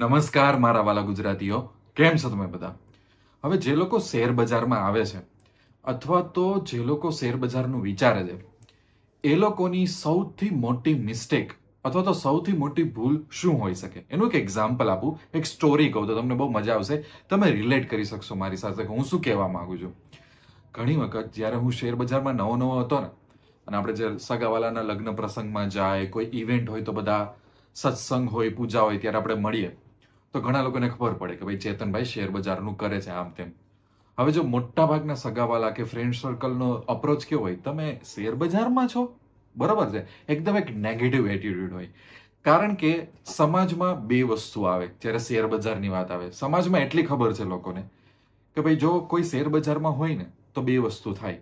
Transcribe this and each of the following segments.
નમસ્કાર મારા વાલા ગુજરાતીઓ કેમ છો તમે બધા હવે જે લોકો શેર બજારમાં આવે છે અથવા તો જે લોકો શેર બજારનું વિચારે છે એ લોકોની સૌથી મોટી મિસ્ટેક અથવા તો સૌથી મોટી ભૂલ શું હોઈ શકે એનું એક એક્ઝામ્પલ આપું એક સ્ટોરી કહું તો તમને બહુ મજા આવશે તમે રિલેટ કરી શકશો મારી સાથે હું શું કહેવા માંગુ છું ઘણી વખત જ્યારે હું શેર બજારમાં નવો નવો હતો ને અને આપણે જે સગાવાલાના લગ્ન પ્રસંગમાં જાય કોઈ ઇવેન્ટ હોય તો બધા સત્સંગ હોય પૂજા હોય ત્યારે આપણે મળીએ તો ઘણા લોકોને ખબર પડે કે ભાઈ ચેતનભાઈ શેર બજારનું કરે છે આમ તેમ હવે જો મોટાભાગના સગાવાલા કે ફ્રેન્ડ સર્કલનો અપ્રોચ કેવો હોય તમે શેર બજારમાં છો બરાબર છે એકદમ એક નેગેટિવ એટીટ્યુડ હોય કારણ કે સમાજમાં બે વસ્તુ આવે જ્યારે શેર બજારની વાત આવે સમાજમાં એટલી ખબર છે લોકોને કે ભાઈ જો કોઈ શેર બજારમાં હોય ને તો બે વસ્તુ થાય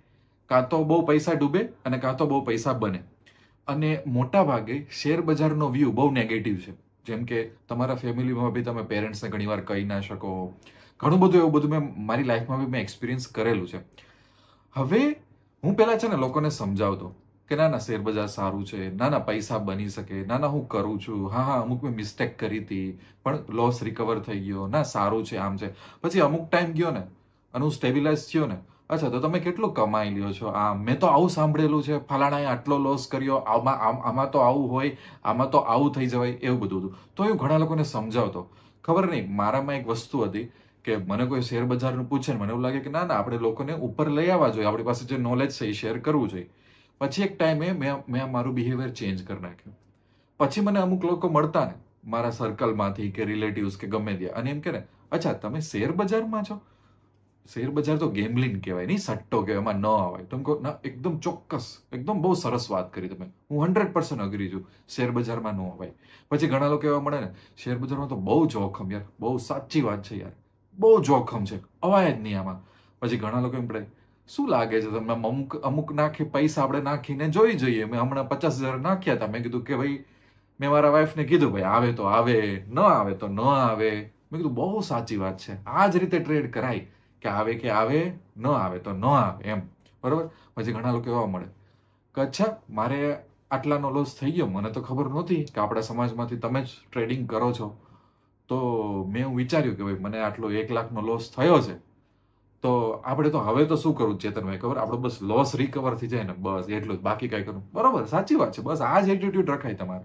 કાં તો બહુ પૈસા ડૂબે અને કાં તો બહુ પૈસા બને અને મોટા ભાગે શેર બજારનો વ્યૂ બહુ નેગેટિવ છે જેમ કે તમારા ફેમિલીમાં બી તમે પેરેન્ટ્સને ઘણીવાર કહી ના શકો ઘણું બધું એવું બધું મેં મારી લાઈફમાં બી મેં એક્સપિરિયન્સ કરેલું છે હવે હું પહેલાં છે ને લોકોને સમજાવતો કે ના ના શેરબજાર સારું છે ના ના પૈસા બની શકે ના ના હું કરું છું હા હા અમુક મેં મિસ્ટેક કરી હતી પણ લોસ રિકવર થઈ ગયો ના સારું છે આમ છે પછી અમુક ટાઈમ ગયો ને અને હું સ્ટેબિલાઇઝ થયો ને અચ્છા તો તમે કેટલું કમાઈ લ્યો છો આ મેં તો આવું સાંભળેલું છે ફલાણાએ આટલો લોસ કર્યો આમાં આમાં તો આવું હોય આમાં તો આવું થઈ જવાય એવું બધું હતું તો હું ઘણા લોકોને સમજાવતો ખબર નહીં મારામાં એક વસ્તુ હતી કે મને કોઈ શેર બજારનું પૂછે ને મને એવું લાગે કે ના ના આપણે લોકોને ઉપર લઈ આવવા જોઈએ આપણી પાસે જે નોલેજ છે એ શેર કરવું જોઈએ પછી એક ટાઈમે મેં મેં મારું બિહેવિયર ચેન્જ કરી નાખ્યું પછી મને અમુક લોકો મળતા ને મારા સર્કલમાંથી કે રિલેટિવ્સ કે ગમે ત્યાં અને એમ કે ને અચ્છા તમે શેર બજારમાં છો શેર બજાર તો ગેમલિન કહેવાય નહીં સટ્ટો કહેવાય એમાં ન આવે તમે કહો ના એકદમ ચોક્કસ એકદમ બહુ સરસ વાત કરી તમે હું હન્ડ્રેડ પર્સન્ટ અગ્રી છું શેર બજારમાં ન અવાય પછી ઘણા લોકો એવા મળે ને શેર બજારમાં તો બહુ જોખમ યાર બહુ સાચી વાત છે યાર બહુ જોખમ છે અવાય જ નહીં આમાં પછી ઘણા લોકો એમ પડે શું લાગે છે તમે અમુક અમુક નાખી પૈસા આપણે નાખીને જોઈ જઈએ મેં હમણાં પચાસ હજાર નાખ્યા હતા મેં કીધું કે ભાઈ મેં મારા વાઈફને કીધું ભાઈ આવે તો આવે ન આવે તો ન આવે મેં કીધું બહુ સાચી વાત છે આ જ રીતે ટ્રેડ કરાય કે આવે કે આવે ન આવે તો ન આવે એમ બરોબર પછી ઘણા લોકો એવા મળે કે અચ્છા મારે આટલાનો લોસ થઈ ગયો મને તો ખબર નહોતી કે આપણા સમાજમાંથી તમે જ ટ્રેડિંગ કરો છો તો મેં હું વિચાર્યું કે ભાઈ મને આટલો એક લાખનો લોસ થયો છે તો આપણે તો હવે તો શું કરવું ચેતનભાઈ ખબર આપણો બસ લોસ રિકવર થઈ જાય ને બસ એટલું જ બાકી કાંઈ કરવું બરોબર સાચી વાત છે બસ આ જ એટીટ્યુડ રખાય તમારે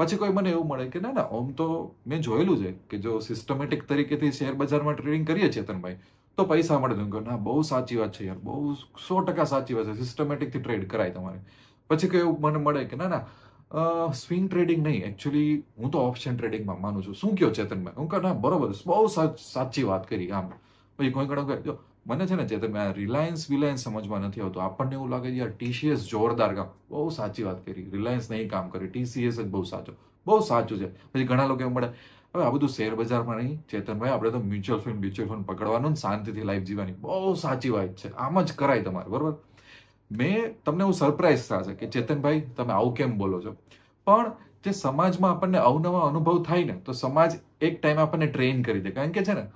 પછી કોઈ મને એવું મળે કે ના ના ઓમ તો મેં જોયેલું છે કે જો સિસ્ટમેટિક તરીકેથી શેર બજારમાં ટ્રેડિંગ કરીએ ચેતનભાઈ તો પૈસા મળે તો ના બહુ સાચી વાત છે યાર બહુ સો ટકા સાચી વાત છે સિસ્ટમેટિકથી ટ્રેડ કરાય તમારે પછી કયું મને મળે કે ના ના સ્વિંગ ટ્રેડિંગ નહીં એકચ્યુઅલી હું તો ઓપ્શન ટ્રેડિંગમાં માનું છું શું કયો ચેતનભાઈ હું કહું ના બરોબર બહુ સાચી વાત કરી આમ પછી કોઈ ઘણો જો મને છે ને ચેતનભાઈ રિલાયન્સ વિલાયન્સ સમજમાં નથી આવતું આપણને એવું લાગે છે યાર ટીસીએસ જોરદાર કામ બહુ સાચી વાત કરી રિલાયન્સ નહીં કામ કરી ટીસીએસ જ બહુ સાચો બહુ સાચું છે પછી ઘણા લોકો એવું મળે હવે આ બધું શેર બજારમાં નહીં ચેતનભાઈ આપણે તો મ્યુચ્યુઅલ ફંડ મ્યુચ્યુઅલ ફંડ પકડવાનું શાંતિથી લાઈફ જીવાની બહુ સાચી વાત છે આમ જ કરાય તમારે બરોબર મેં તમને હું સરપ્રાઈઝ થશે કે ચેતનભાઈ તમે આવું કેમ બોલો છો પણ જે સમાજમાં આપણને અવનવા અનુભવ થાય ને તો સમાજ એક ટાઈમ આપણને ટ્રેન કરી દે કારણ કે છે ને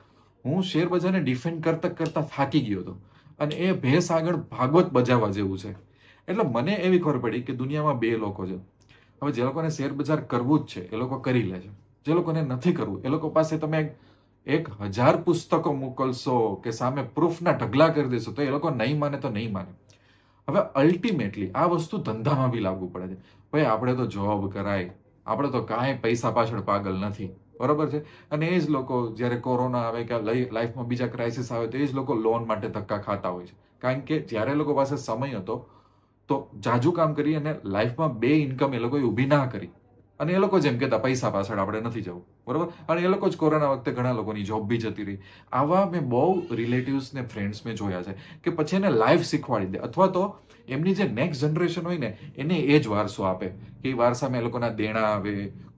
હું શેર બજારને ડિફેન્ડ કરતા કરતા થાકી ગયો હતો અને એ ભેસ આગળ ભાગવત બજાવવા જેવું છે એટલે મને એવી ખબર પડી કે દુનિયામાં બે લોકો છે હવે જે લોકોને શેર બજાર કરવું જ છે એ લોકો કરી લે છે જે લોકોને નથી કરવું એ લોકો પાસે તમે એક હજાર પુસ્તકો મોકલશો કે સામે પ્રૂફના ઢગલા કરી દેશો તો એ લોકો નહીં માને તો નહીં માને હવે અલ્ટિમેટલી આ વસ્તુ ધંધામાં બી લાગુ પડે છે ભાઈ આપણે તો જોબ કરાય આપણે તો કાંઈ પૈસા પાછળ પાગલ નથી બરોબર છે અને એ જ લોકો જ્યારે કોરોના આવે કે લાઈફમાં બીજા ક્રાઇસિસ આવે તો એ જ લોકો લોન માટે ધક્કા ખાતા હોય છે કારણ કે જ્યારે લોકો પાસે સમય હતો તો જાજુ કામ કરી અને લાઈફમાં બે ઇન્કમ એ લોકોએ ઊભી ના કરી અને એ લોકો જેમ કહેતા પૈસા પાછળ આપણે નથી જવું બરોબર અને એ લોકો જ કોરોના વખતે ઘણા લોકોની જોબ બી જતી રહી આવા મેં બહુ રિલેટિવ્સને ફ્રેન્ડ્સ મેં જોયા છે કે પછી એને લાઈફ શીખવાડી દે અથવા તો એમની જે નેક્સ્ટ જનરેશન હોય ને એને એ જ વારસો આપે કે એ વારસામાં એ લોકોના દેણા આવે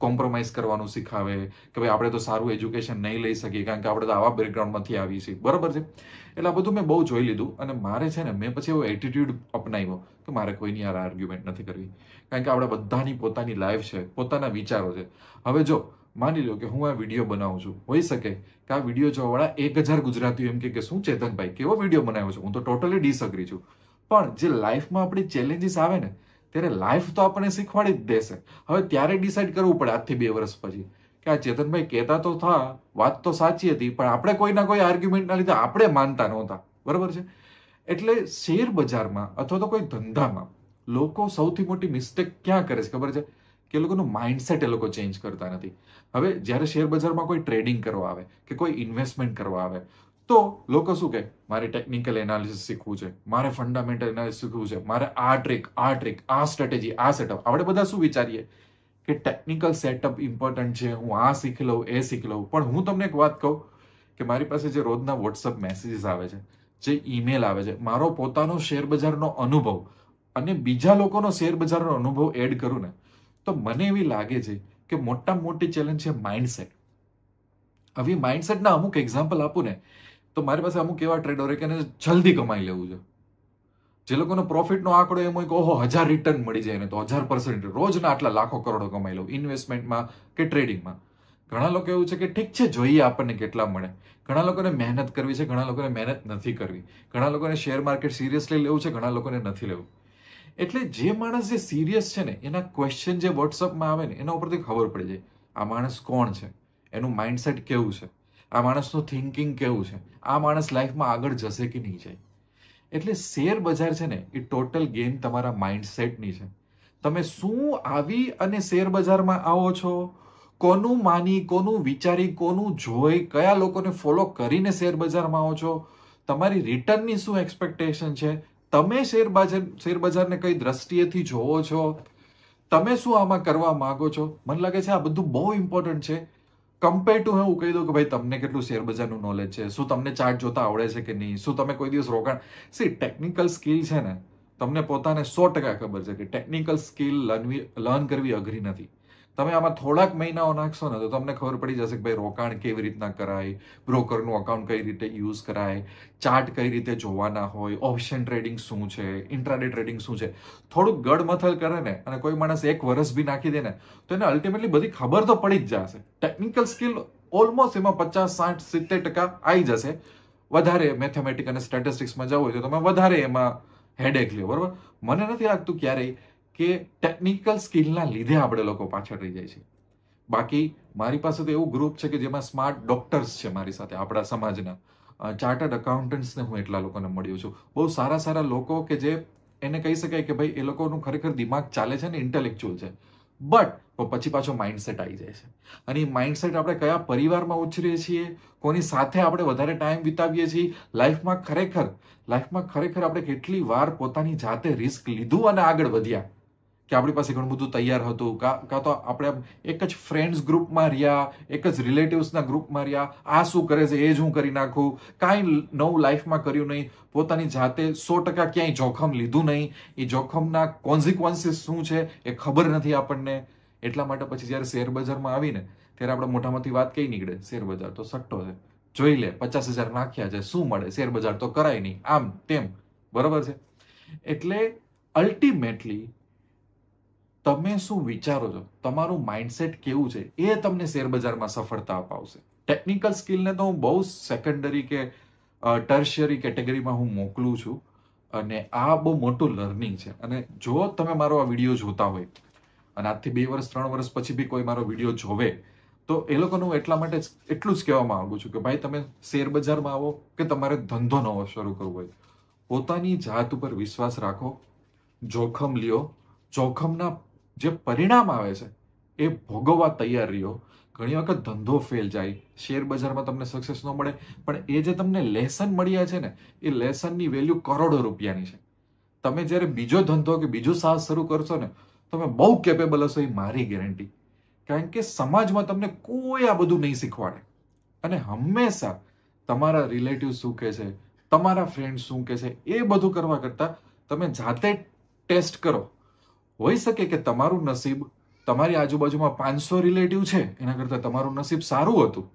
કોમ્પ્રોમાઇઝ કરવાનું શીખાવે કે ભાઈ આપણે તો સારું એજ્યુકેશન નહીં લઈ શકીએ કારણ કે આપણે તો આવા બેકગ્રાઉન્ડમાંથી આવી છીએ બરાબર છે એટલે આ બધું મેં બહુ જોઈ લીધું અને મારે છે ને મેં પછી એવો એટીટ્યુડ અપનાવ્યો કે મારે કોઈની યાર આર્ગ્યુમેન્ટ નથી કરવી કારણ કે આપણે બધાની પોતાની લાઈફ છે પોતાના વિચારો છે હવે જો માની લો કે હું આ વિડીયો બનાવું છું હોઈ શકે કે આ વિડીયો જોવાવાળા એક હજાર ગુજરાતીઓ એમ કે શું ચેતનભાઈ કેવો વિડીયો બનાવ્યો છે હું તો ટોટલી ડિસઅગ્રી છું પણ જે લાઈફમાં આપણી ચેલેન્જીસ આવે ને ત્યારે લાઈફ તો આપણને શીખવાડી જ દેશે હવે ત્યારે ડિસાઈડ કરવું પડે આજથી બે વર્ષ પછી કે આ ચેતનભાઈ કહેતા તો થા વાત તો સાચી હતી પણ આપણે કોઈ ના કોઈ આર્ગ્યુમેન્ટના લીધે આપણે માનતા નહોતા બરાબર છે એટલે શેર બજારમાં અથવા તો કોઈ ધંધામાં લોકો સૌથી મોટી મિસ્ટેક ક્યાં કરે છે ખબર છે કે એ લોકોનું માઇન્ડસેટ એ લોકો ચેન્જ કરતા નથી હવે જ્યારે શેર બજારમાં કોઈ ટ્રેડિંગ કરવા આવે કે કોઈ ઇન્વેસ્ટમેન્ટ કરવા આવે તો લોકો શું કહે મારે ટેકનિકલ એનાલિસિસ શીખવું છે મારે ફંડામેન્ટલ એનાલિસિસ શીખવું છે મારે આ ટ્રીક આ ટ્રીક આ સ્ટ્રેટેજી આ સેટઅપ આપણે બધા શું વિચારીએ કે ટેકનિકલ સેટઅપ ઇમ્પોર્ટન્ટ છે હું આ શીખી લઉં એ શીખી લઉં પણ હું તમને એક વાત કહું કે મારી પાસે જે રોજના વોટ્સઅપ મેસેજીસ આવે છે જે ઈમેલ આવે છે મારો પોતાનો શેર બજારનો અનુભવ અને બીજા લોકોનો શેર બજારનો અનુભવ એડ કરું ને તો મને એવી લાગે છે કે મોટા મોટી ચેલેન્જ છે માઇન્ડસેટ હવે માઇન્ડસેટના અમુક એક્ઝામ્પલ આપું ને તો મારી પાસે અમુક એવા ટ્રેડર કે જલ્દી કમાઈ લેવું છે જે લોકોનો પ્રોફિટનો આંકડો એમ હોય કે ઓહો હજાર રિટર્ન મળી જાય ને તો હજાર પર્સન્ટ રોજના આટલા લાખો કરોડો કમાઈ લઉં ઇન્વેસ્ટમેન્ટમાં કે ટ્રેડિંગમાં ઘણા લોકો એવું છે કે ઠીક છે જોઈએ આપણને કેટલા મળે ઘણા લોકોને મહેનત કરવી છે ઘણા લોકોને મહેનત નથી કરવી ઘણા લોકોને શેર માર્કેટ સિરિયસલી લેવું છે ઘણા લોકોને નથી લેવું એટલે જે માણસ જે સિરિયસ છે ને એના ક્વેશ્ચન જે વોટ્સઅપમાં આવે ને એના ઉપરથી ખબર પડી જાય આ માણસ કોણ છે એનું માઇન્ડસેટ કેવું છે આ માણસનું થિંકિંગ કેવું છે આ માણસ લાઈફમાં આગળ જશે કે નહીં જાય એટલે શેર બજાર છે ને એ ટોટલ ગેમ તમારા માઇન્ડસેટની છે તમે શું આવી અને શેર બજારમાં આવો છો કોનું માની કોનું વિચારી કોનું જોઈ કયા લોકોને ફોલો કરીને શેર બજારમાં આવો છો તમારી રિટર્નની શું એક્સપેક્ટેશન છે તમે શેર બજાર શેર બજારને કઈ દ્રષ્ટિએથી જોવો છો તમે શું આમાં કરવા માંગો છો મને લાગે છે આ બધું બહુ ઇમ્પોર્ટન્ટ છે કમ્પેર ટુ હું કહી દઉં કે ભાઈ તમને કેટલું શેર બજારનું નોલેજ છે શું તમને ચાર્ટ જોતા આવડે છે કે નહીં શું તમે કોઈ દિવસ રોકાણ સી ટેકનિકલ સ્કિલ છે ને તમને પોતાને સો ટકા ખબર છે કે ટેકનિકલ સ્કિલ લર્ન કરવી અઘરી નથી તમે આમાં થોડાક મહિનાઓ નાખશો ને તો તમને ખબર પડી જશે કે ભાઈ રોકાણ કેવી રીતના કરાય બ્રોકરનું અકાઉન્ટ કઈ રીતે યુઝ કરાય ચાર્ટ કઈ રીતે જોવાના હોય ઓપ્શન ટ્રેડિંગ શું છે ઇન્ટ્રાડે ટ્રેડિંગ શું છે થોડુંક ગડમથલ કરે ને અને કોઈ માણસ એક વર્ષ બી નાખી દે ને તો એને અલ્ટિમેટલી બધી ખબર તો પડી જ જશે ટેકનિકલ સ્કિલ ઓલમોસ્ટ એમાં પચાસ સાઠ સિત્તેર ટકા આવી જશે વધારે મેથેમેટિક અને સ્ટેટિસ્ટિક્સમાં જવું હોય તો તમે વધારે એમાં હેડેક લ્યો બરાબર મને નથી લાગતું ક્યારેય કે ટેકનિકલ સ્કિલના લીધે આપણે લોકો પાછળ રહી જાય છે બાકી મારી પાસે તો એવું ગ્રુપ છે કે જેમાં સ્માર્ટ ડોક્ટર્સ છે મારી સાથે આપણા સમાજના ચાર્ટર્ડ એકાઉન્ટન્ટ્સને હું એટલા લોકોને મળ્યો છું બહુ સારા સારા લોકો કે જે એને કહી શકાય કે ભાઈ એ લોકોનું ખરેખર દિમાગ ચાલે છે ને ઇન્ટેલેક્ચ્યુઅલ છે બટ પછી પાછો માઇન્ડસેટ આવી જાય છે અને એ માઇન્ડસેટ આપણે કયા પરિવારમાં ઉછરીએ છીએ કોની સાથે આપણે વધારે ટાઈમ વિતાવીએ છીએ લાઈફમાં ખરેખર લાઈફમાં ખરેખર આપણે કેટલી વાર પોતાની જાતે રિસ્ક લીધું અને આગળ વધ્યા કે આપણી પાસે ઘણું બધું તૈયાર હતું કાં તો આપણે એક જ ફ્રેન્ડ્સ ગ્રુપમાં રહ્યા એક જ રિલેટિવ્સના ગ્રુપમાં રહ્યા આ શું કરે છે એ જ હું કરી નાખું કાંઈ નવું લાઈફમાં કર્યું નહીં પોતાની જાતે સો ટકા ક્યાંય જોખમ લીધું નહીં એ જોખમના કોન્સિક્વન્સીસ શું છે એ ખબર નથી આપણને એટલા માટે પછી જ્યારે શેર બજારમાં આવીને ત્યારે આપણે મોટામાંથી વાત કઈ નીકળે શેર બજાર તો સટ્ટો છે જોઈ લે પચાસ હજાર નાખ્યા છે શું મળે શેર બજાર તો કરાય નહીં આમ તેમ બરોબર છે એટલે અલ્ટિમેટલી તમે શું વિચારો છો તમારું માઇન્ડસેટ કેવું છે એ તમને શેરબજારમાં સફળતા અપાવશે ટેકનિકલ સ્કિલને તો હું બહુ સેકન્ડરી કે ટર્શિયરી કેટેગરીમાં હું મોકલું છું અને આ બહુ મોટું લર્નિંગ છે અને જો તમે મારો આ વિડીયો જોતા હોય અને આજથી બે વર્ષ ત્રણ વર્ષ પછી બી કોઈ મારો વિડીયો જોવે તો એ લોકોનું એટલા માટે એટલું જ કહેવા માંગુ છું કે ભાઈ તમે શેરબજારમાં આવો કે તમારે ધંધો નવો શરૂ કરવો હોય પોતાની જાત ઉપર વિશ્વાસ રાખો જોખમ લ્યો જોખમના જે પરિણામ આવે છે એ ભોગવવા તૈયાર રહ્યો ઘણી વખત ધંધો ફેલ જાય શેર બજારમાં તમને સક્સેસ ન મળે પણ એ જે તમને લેસન મળ્યા છે ને એ લેસનની વેલ્યુ કરોડો રૂપિયાની છે તમે જ્યારે બીજો ધંધો કે બીજો સાહસ શરૂ કરશો ને તમે બહુ કેપેબલ હશો એ મારી ગેરંટી કારણ કે સમાજમાં તમને કોઈ આ બધું નહીં શીખવાડે અને હંમેશા તમારા રિલેટિવ શું કહે છે તમારા ફ્રેન્ડ શું કહે છે એ બધું કરવા કરતાં તમે જાતે ટેસ્ટ કરો હોઈ શકે કે તમારું નસીબ તમારી આજુબાજુમાં પાંચસો રિલેટિવ છે એના કરતાં તમારું નસીબ સારું હતું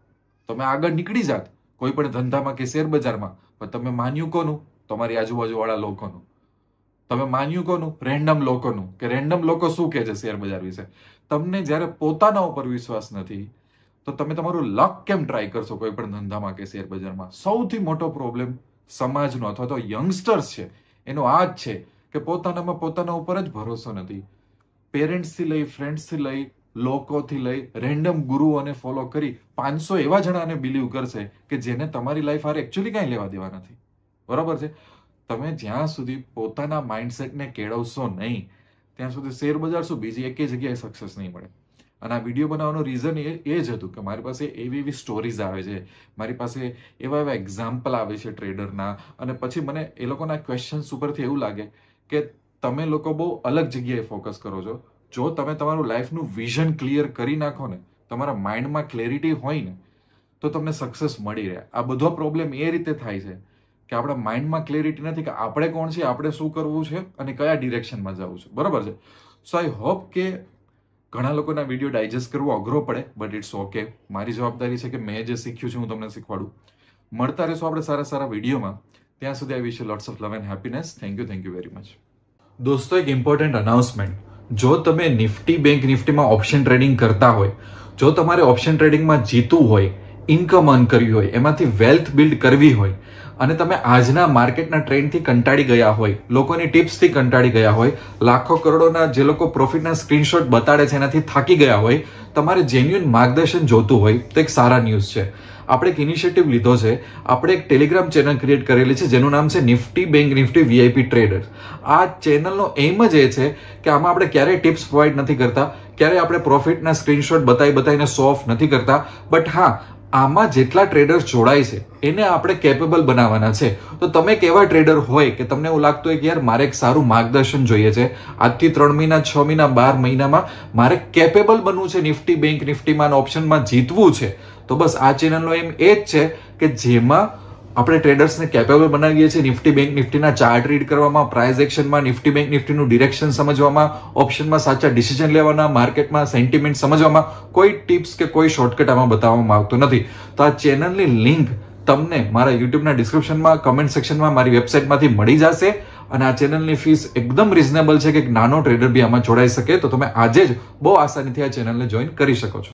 તમે આગળ નીકળી જાત કોઈ પણ ધંધામાં કે શેરબજારમાં પણ તમે માન્યું કોનું તમારી આજુબાજુવાળા લોકોનું તમે માન્યું કોનું રેન્ડમ લોકોનું કે રેન્ડમ લોકો શું કહે છે શેરબજાર વિશે તમને જ્યારે પોતાના ઉપર વિશ્વાસ નથી તો તમે તમારું લક કેમ ટ્રાય કરશો કોઈ પણ ધંધામાં કે શેરબજારમાં સૌથી મોટો પ્રોબ્લેમ સમાજનો અથવા તો યંગસ્ટર્સ છે એનો આ જ છે કે પોતાનામાં પોતાના ઉપર જ ભરોસો નથી પેરેન્ટ્સથી લઈ ફ્રેન્ડ્સથી લઈ લોકોથી લઈ રેન્ડમ ગુરુઓને ફોલો કરી પાંચસો એવા જણાને બિલીવ કરશે કે જેને તમારી લાઈફ હારે એકચ્યુઅલી કાંઈ લેવા દેવા નથી બરાબર છે તમે જ્યાં સુધી પોતાના માઇન્ડસેટને કેળવશો નહીં ત્યાં સુધી શેર બજાર શું બીજી એક જગ્યાએ સક્સેસ નહીં મળે અને આ વિડીયો બનાવવાનું રીઝન એ એ જ હતું કે મારી પાસે એવી એવી સ્ટોરીઝ આવે છે મારી પાસે એવા એવા એક્ઝામ્પલ આવે છે ટ્રેડરના અને પછી મને એ લોકોના ક્વેશ્ચન્સ ઉપરથી એવું લાગે કે તમે લોકો બહુ અલગ જગ્યાએ ફોકસ કરો છો જો તમે તમારું લાઈફનું વિઝન ક્લિયર કરી નાખો ને તમારા માઇન્ડમાં ક્લેરિટી હોય ને તો તમને સક્સેસ મળી રહે આ બધો પ્રોબ્લેમ એ રીતે થાય છે કે આપણા માઇન્ડમાં ક્લેરિટી નથી કે આપણે કોણ છીએ આપણે શું કરવું છે અને કયા ડિરેક્શનમાં જવું છે બરાબર છે સો આઈ હોપ કે ઘણા લોકોના વિડીયો ડાયજેસ્ટ કરવો અઘરો પડે બટ ઇટ્સ ઓકે મારી જવાબદારી છે કે મેં જે શીખ્યું છે હું તમને શીખવાડું મળતા રહેશો આપણે સારા સારા વિડીયોમાં ત્યાં સુધી I wish lots of love and happiness thank you thank you very much દોસ્તો એક ઇમ્પોર્ટન્ટ અનાઉન્સમેન્ટ જો તમે નિફ્ટી બેંક નિફ્ટીમાં ઓપ્શન ટ્રેડિંગ કરતા હોય જો તમારે ઓપ્શન ટ્રેડિંગમાં જીતવું હોય ઇન્કમ અર્ન કરવી હોય એમાંથી વેલ્થ બિલ્ડ કરવી હોય અને તમે આજના માર્કેટના ટ્રેન્ડથી કંટાળી ગયા હોય લોકોની ટિપ્સથી કંટાળી ગયા હોય લાખો કરોડોના જે લોકો પ્રોફિટના સ્ક્રીનશોટ બતાડે છે એનાથી થાકી ગયા હોય તમારે જેન્યુન માર્ગદર્શન જોતું હોય તો એક સારા ન્યૂઝ છે આપણે એક ઇનિશિયેટિવ લીધો છે આપણે એક ટેલિગ્રામ ચેનલ ક્રિએટ કરેલી છે જેનું નામ છે Nifty bank Nifty VIP trader આ ચેનલનો એમ જ એ છે કે આમાં આપણે ક્યારેય ટિપ્સ પ્રોવાઈડ નથી કરતા ક્યારેય આપણે પ્રોફિટના સ્ક્રીનશોટ બતાવી બતાવીને સોફ નથી કરતા બટ હા આમાં જેટલા ટ્રેડર્સ જોડાય છે એને આપણે કેપેબલ બનાવવાના છે તો તમે કેવા ટ્રેડર હોય કે તમને એવું લાગતું હોય કે યાર મારે એક સારું માર્ગદર્શન જોઈએ છે આજથી ત્રણ મહિના છ મહિના બાર મહિનામાં મારે કેપેબલ બનવું છે નિફ્ટી બેંક નિફ્ટીમાં ઓપ્શનમાં જીતવું છે તો બસ આ ચેનલનો એમ એ જ છે કે જેમાં આપણે ટ્રેડર્સને કેપેબલ બનાવીએ છીએ નિફ્ટી બેંક નિફ્ટીના ચાર્ટ રીડ કરવામાં પ્રાઇઝ એક્શનમાં નિફ્ટી બેંક નિફ્ટીનું ડિરેક્શન સમજવામાં ઓપ્શનમાં સાચા ડિસિઝન લેવાના માર્કેટમાં સેન્ટિમેન્ટ સમજવામાં કોઈ ટિપ્સ કે કોઈ શોર્ટકટ આમાં બતાવવામાં આવતું નથી તો આ ચેનલની લિંક તમને મારા યુટ્યુબના ડિસ્ક્રિપ્શનમાં કમેન્ટ સેક્શનમાં મારી વેબસાઇટમાંથી મળી જશે અને આ ચેનલની ફીસ એકદમ રિઝનેબલ છે કે નાનો ટ્રેડર બી આમાં જોડાઈ શકે તો તમે આજે જ બહુ આસાનીથી આ ચેનલને જોઈન કરી શકો છો